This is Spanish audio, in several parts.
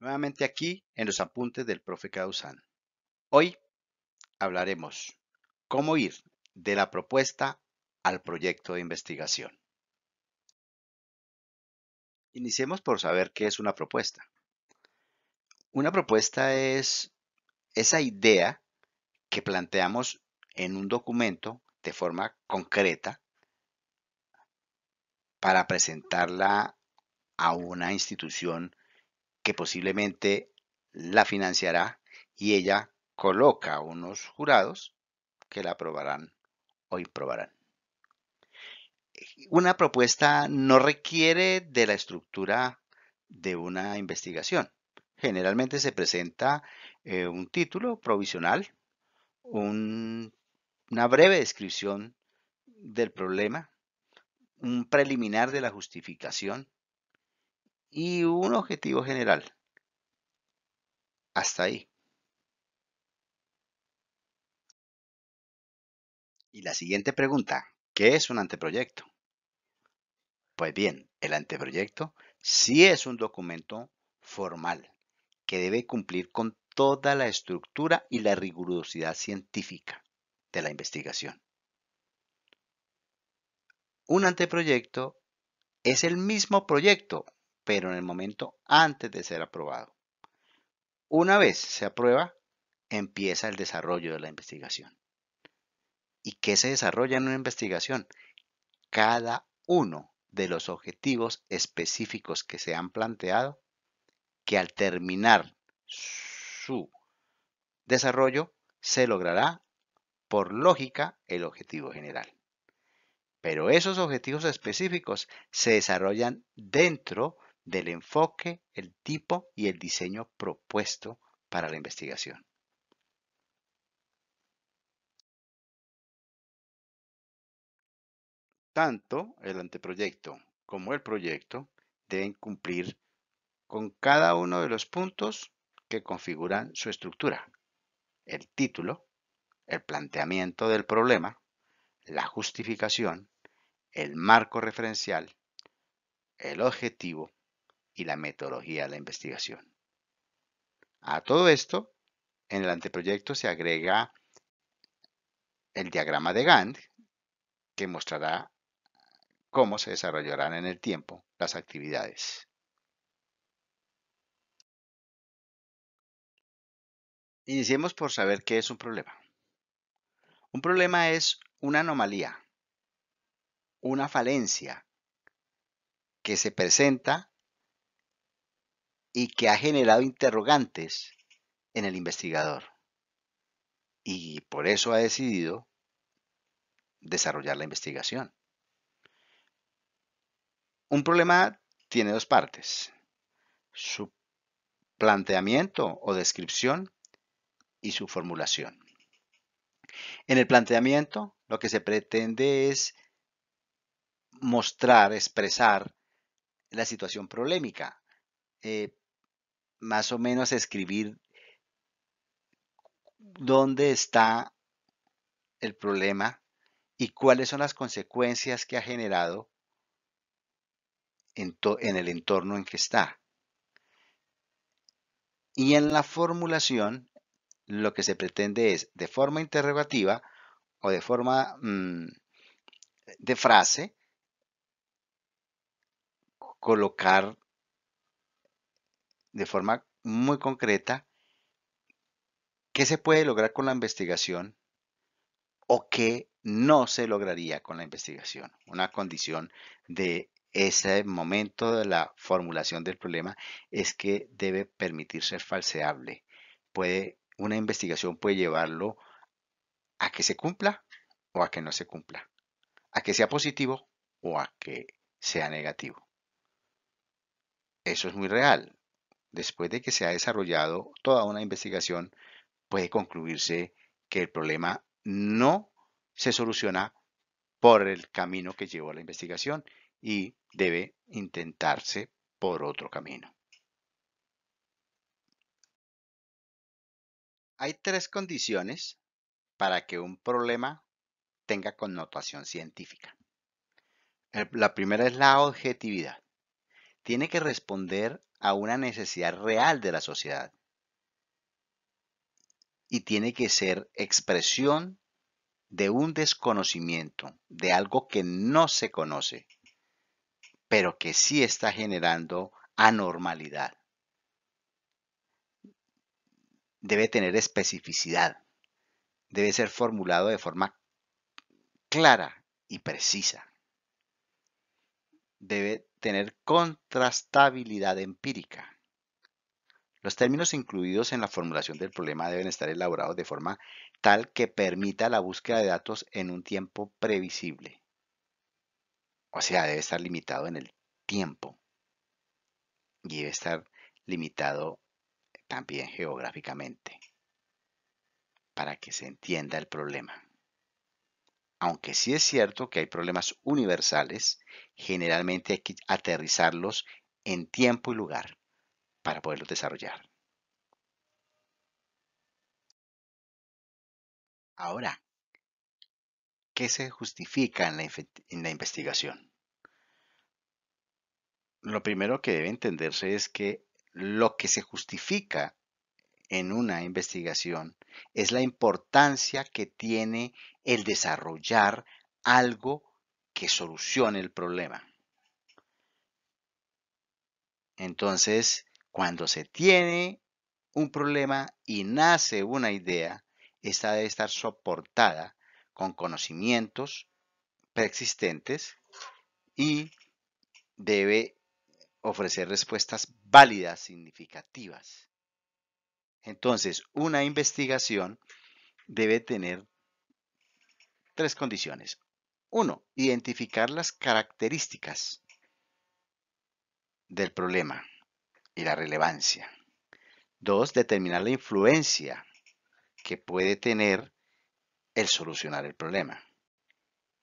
nuevamente aquí en los apuntes del profe Causan. Hoy hablaremos cómo ir de la propuesta al proyecto de investigación. Iniciemos por saber qué es una propuesta. Una propuesta es esa idea que planteamos en un documento de forma concreta para presentarla a una institución que posiblemente la financiará y ella coloca unos jurados que la aprobarán o improbarán. Eh, una propuesta no requiere de la estructura de una investigación. Generalmente se presenta eh, un título provisional, una breve descripción del problema, un preliminar de la justificación, y un objetivo general. Hasta ahí. Y la siguiente pregunta, ¿qué es un anteproyecto? Pues bien, el anteproyecto sí es un documento formal que debe cumplir con toda la estructura y la rigurosidad científica de la investigación. Un anteproyecto es el mismo proyecto pero en el momento antes de ser aprobado. Una vez se aprueba, empieza el desarrollo de la investigación. ¿Y qué se desarrolla en una investigación? Cada uno de los objetivos específicos que se han planteado, que al terminar su desarrollo se logrará por lógica el objetivo general. Pero esos objetivos específicos se desarrollan dentro del enfoque, el tipo y el diseño propuesto para la investigación. Tanto el anteproyecto como el proyecto deben cumplir con cada uno de los puntos que configuran su estructura. El título, el planteamiento del problema, la justificación, el marco referencial, el objetivo, y la metodología de la investigación. A todo esto, en el anteproyecto se agrega el diagrama de Gantt que mostrará cómo se desarrollarán en el tiempo las actividades. Iniciemos por saber qué es un problema. Un problema es una anomalía, una falencia que se presenta y que ha generado interrogantes en el investigador. Y por eso ha decidido desarrollar la investigación. Un problema tiene dos partes. Su planteamiento o descripción y su formulación. En el planteamiento lo que se pretende es mostrar, expresar la situación polémica. Eh, más o menos escribir dónde está el problema y cuáles son las consecuencias que ha generado en, el entorno en que está. Y en la formulación, lo que se pretende es, de forma interrogativa o de forma mm, de frase, colocar de forma muy concreta qué se puede lograr con la investigación o qué no se lograría con la investigación. Una condición de ese momento de la formulación del problema es que debe permitir ser falseable. Puede, una investigación puede llevarlo a que se cumpla o a que no se cumpla, a que sea positivo o a que sea negativo. Eso es muy real después de que se ha desarrollado toda una investigación, puede concluirse que el problema no se soluciona por el camino que llevó la investigación y debe intentarse por otro camino. Hay tres condiciones para que un problema tenga connotación científica. La primera es la objetividad. Tiene que responder a una necesidad real de la sociedad. Y tiene que ser expresión de un desconocimiento, de algo que no se conoce, pero que sí está generando anormalidad. Debe tener especificidad, debe ser formulado de forma clara y precisa debe tener contrastabilidad empírica. Los términos incluidos en la formulación del problema deben estar elaborados de forma tal que permita la búsqueda de datos en un tiempo previsible. O sea, debe estar limitado en el tiempo y debe estar limitado también geográficamente para que se entienda el problema. Aunque sí es cierto que hay problemas universales generalmente hay que aterrizarlos en tiempo y lugar para poderlos desarrollar. Ahora, ¿qué se justifica en la, en la investigación? Lo primero que debe entenderse es que lo que se justifica en una investigación es la importancia que tiene el desarrollar algo que solucione el problema. Entonces, cuando se tiene un problema y nace una idea, esta debe estar soportada con conocimientos preexistentes y debe ofrecer respuestas válidas, significativas. Entonces, una investigación debe tener tres condiciones. Uno, Identificar las características del problema y la relevancia. Dos, Determinar la influencia que puede tener el solucionar el problema.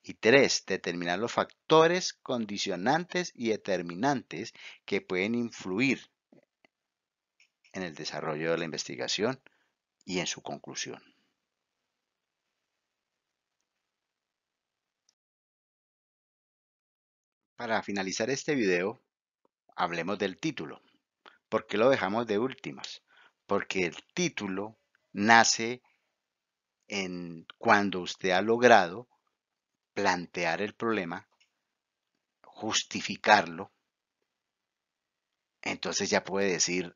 Y tres, Determinar los factores condicionantes y determinantes que pueden influir en el desarrollo de la investigación y en su conclusión. Para finalizar este video, hablemos del título. ¿Por qué lo dejamos de últimas? Porque el título nace en cuando usted ha logrado plantear el problema, justificarlo, entonces ya puede decir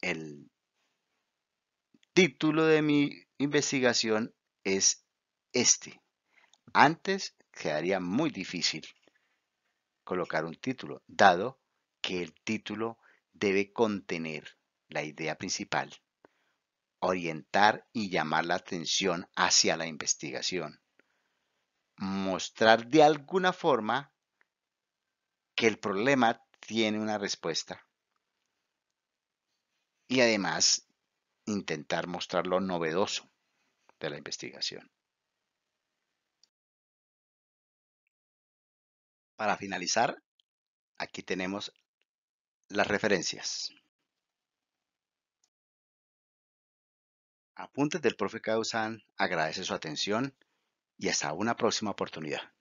el título de mi investigación es este. Antes quedaría muy difícil colocar un título, dado que el título debe contener la idea principal, orientar y llamar la atención hacia la investigación, mostrar de alguna forma que el problema tiene una respuesta y además intentar mostrar lo novedoso de la investigación. para finalizar, aquí tenemos las referencias. Apuntes del profe Causan agradece su atención y hasta una próxima oportunidad.